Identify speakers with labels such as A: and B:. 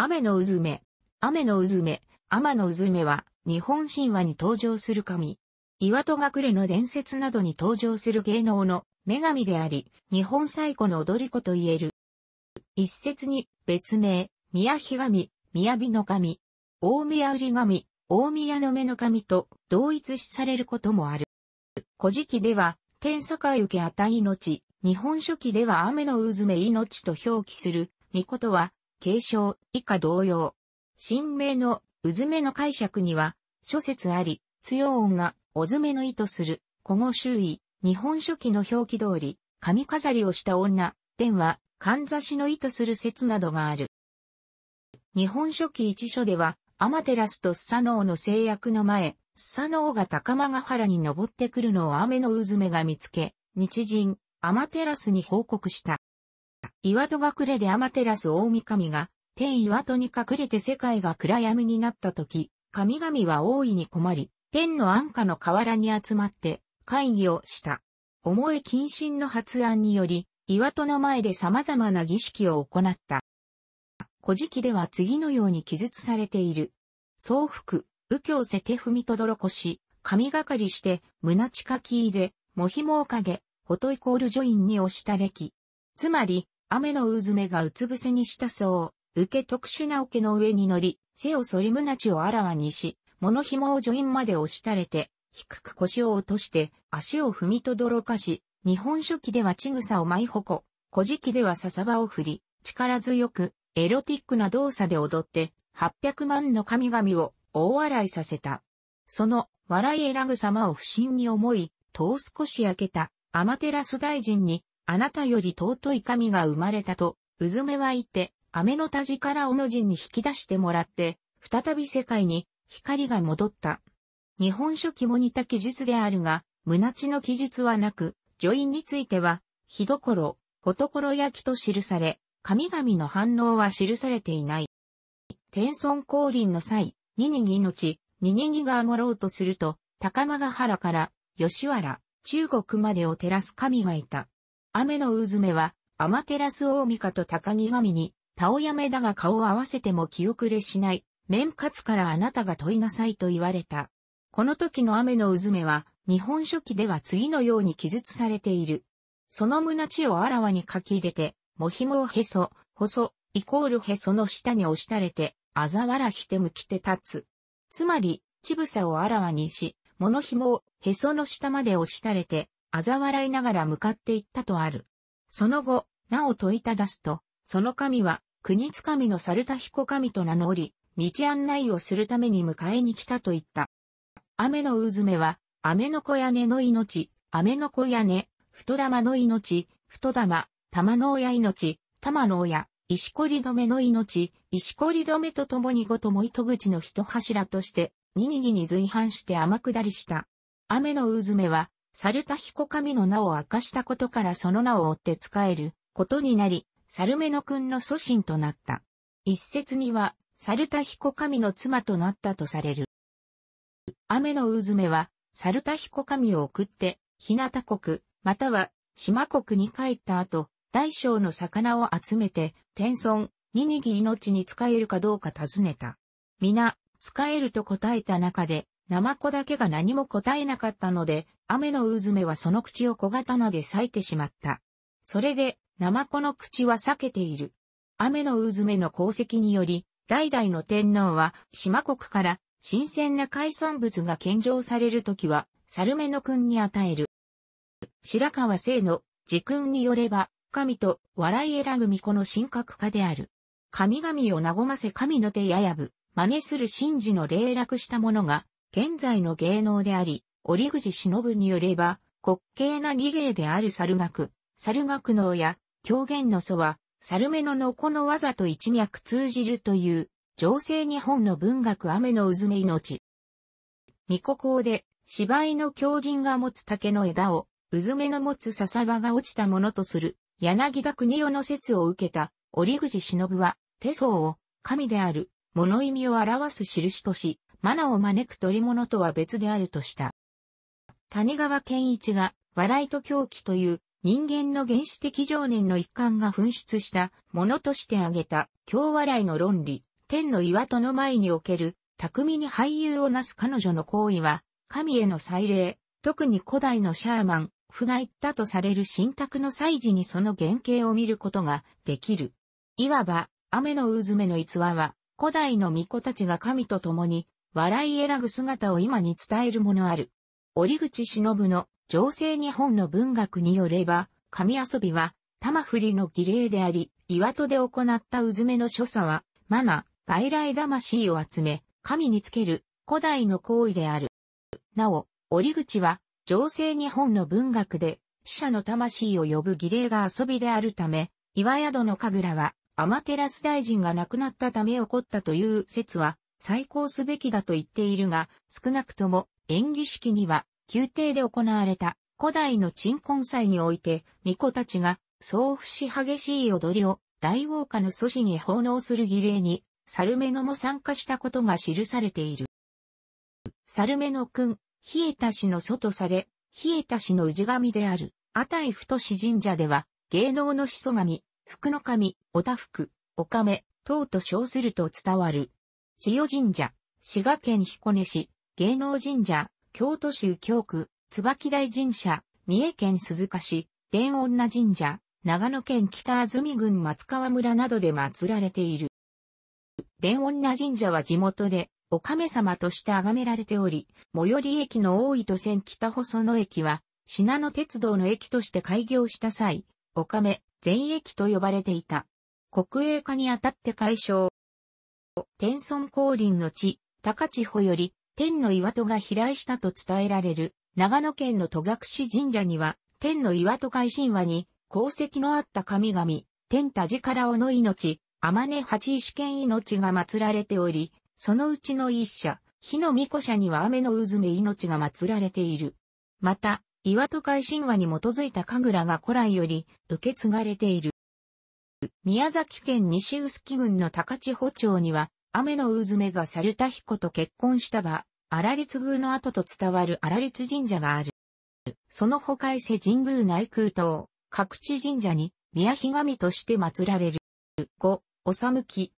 A: 雨のうずめ、雨のうずめ、のうずめは、日本神話に登場する神。岩戸隠れの伝説などに登場する芸能の女神であり、日本最古の踊り子と言える。一説に、別名、宮日神、宮日の神、大宮売神、大宮の目の神と同一視されることもある。古事記では、天境受けあた命、日本書紀では雨のうずめ命と表記する、御事は、継承、以下同様。新名の、うずめの解釈には、諸説あり、強音が、おずめの意図する、古語周囲、日本書紀の表記通り、髪飾りをした女、伝は、かんざしの意図する説などがある。日本書紀一書では、アマテラスとスサノオの制約の前、スサノオが高間ヶ原に登ってくるのを雨のうずめが見つけ、日人、アマテラスに報告した。岩戸隠れで天照大神が、天岩戸に隠れて世界が暗闇になった時、神々は大いに困り、天の安価の河原に集まって会議をした。重い謹慎の発案により、岩戸の前で様々な儀式を行った。古事記では次のように記述されている。宗福、右京瀬手踏みとどろこし、神がかりして、胸近きいで、もひもおかげ、ほとイコールジョインに押した歴。つまり、雨の渦目がうつ伏せにしたそう、受け特殊な桶の上に乗り、背を反り胸地をあらわにし、物紐をインまで押し垂れて、低く腰を落として、足を踏みとどろかし、日本書紀ではちぐさを舞い誇、古事記では笹場を振り、力強く、エロティックな動作で踊って、八百万の神々を大笑いさせた。その、笑い選ぐ様を不審に思い、遠少し焼けた、アマテラス大臣に、あなたより尊い神が生まれたと、うずめは言って、雨のたじからおのじに引き出してもらって、再び世界に光が戻った。日本書紀も似た記述であるが、胸地の記述はなく、女院については、火どころ、ほところ焼きと記され、神々の反応は記されていない。天孫降臨の際、二人命、二地、ニが守ろうとすると、高間ヶ原から、吉原、中国までを照らす神がいた。雨の渦目は、アマテオ照大御と高木神に、田尾やめだが顔を合わせても気遅れしない、面活からあなたが問いなさいと言われた。この時の雨の渦目は、日本書紀では次のように記述されている。その胸地をあらわに書き入れて、もひもをへそ、細、イコールへその下に押したれて、あざわらひてむきて立つ。つまり、ちぶさをあらわにし、物紐をへその下まで押したれて、嘲笑いながら向かっていったとある。その後、なお問いただすと、その神は、国津神の猿田彦神と名乗り、道案内をするために迎えに来たと言った。雨の渦目は、雨の小屋根の命、雨の小屋根、太玉の命、太玉、玉の親命、玉の親、石こり止めの命、石こり止めとともにごとも糸口の一柱として、ににぎに随伴して天下りした。雨の渦目は、サルタヒコ神の名を明かしたことからその名を追って仕えることになり、サルメノ君の祖神となった。一説には、サルタヒコ神の妻となったとされる。雨の渦目は、サルタヒコ神を送って、日向国、または島国に帰った後、大小の魚を集めて、天孫、ニニギ命に使えるかどうか尋ねた。皆、使えると答えた中で、ナマコだけが何も答えなかったので、雨の渦目はその口を小刀で裂いてしまった。それで、ナマコの口は裂けている。雨の渦目の功績により、代々の天皇は、島国から、新鮮な海産物が献上されるときは、猿目の君に与える。白川聖の、時君によれば、神と、笑い選組子の神格化である。神々を和ませ神の手ややぶ、真似する神事の霊落した者が、現在の芸能であり、折口忍によれば、滑稽な技芸である猿楽、猿楽能や狂言の祖は、猿目ののこの技と一脈通じるという、情勢日本の文学雨の渦ずめ命。巫女校で、芝居の狂人が持つ竹の枝を、渦めの持つ笹葉が落ちたものとする、柳田国夫の説を受けた、折口忍は、手相を、神である、物意味を表す印とし、マナを招く取り物とは別であるとした。谷川健一が、笑いと狂気という人間の原始的情念の一環が噴出したものとして挙げた、京笑いの論理、天の岩戸の前における、巧みに俳優をなす彼女の行為は、神への祭礼、特に古代のシャーマン、不が言ったとされる神託の祭事にその原型を見ることができる。いわば、雨の渦めの逸話は、古代の巫女たちが神と共に笑い選ぐ姿を今に伝えるものある。折口忍の情勢日本の文学によれば、神遊びは、玉振りの儀礼であり、岩戸で行ったうずめの所作は、マナ、外来魂を集め、神につける古代の行為である。なお、折口は、情勢日本の文学で、死者の魂を呼ぶ儀礼が遊びであるため、岩宿の神楽は、アマテラス大臣が亡くなったため起こったという説は再考すべきだと言っているが、少なくとも演技式には宮廷で行われた古代の鎮魂祭において、巫女たちが送付し激しい踊りを大王家の祖師に奉納する儀礼に、サルメノも参加したことが記されている。サルメノ君、冷えた氏の祖とされ、冷えた氏の氏神である、アタイ太氏神社では、芸能の始祖神、福の神、おたふく、おかめ、等と称すると伝わる。千代神社、滋賀県彦根市、芸能神社、京都市右京区、椿台神社、三重県鈴鹿市、伝女神社、長野県北安住郡松川村などで祀られている。伝女神社は地元で、お亀様として崇められており、最寄り駅の大糸線北細野駅は、品野鉄道の駅として開業した際、お亀、全駅と呼ばれていた。国営化にあたって解消、天孫降臨の地、高千穂より、天の岩戸が飛来したと伝えられる、長野県の戸隠神社には、天の岩戸海神話に、功績のあった神々、天田ら尾の命、天音八石剣命が祀られており、そのうちの一社、火の御子社には雨の渦目命が祀られている。また、岩戸海神話に基づいた神楽が古来より受け継がれている。宮崎県西臼杵郡の高千穂町には、雨の渦目がサルタ彦と結婚した場、荒律宮の後と伝わる荒律神社がある。その他伊勢神宮内空島、各地神社に宮神として祀られる。5、おさむき、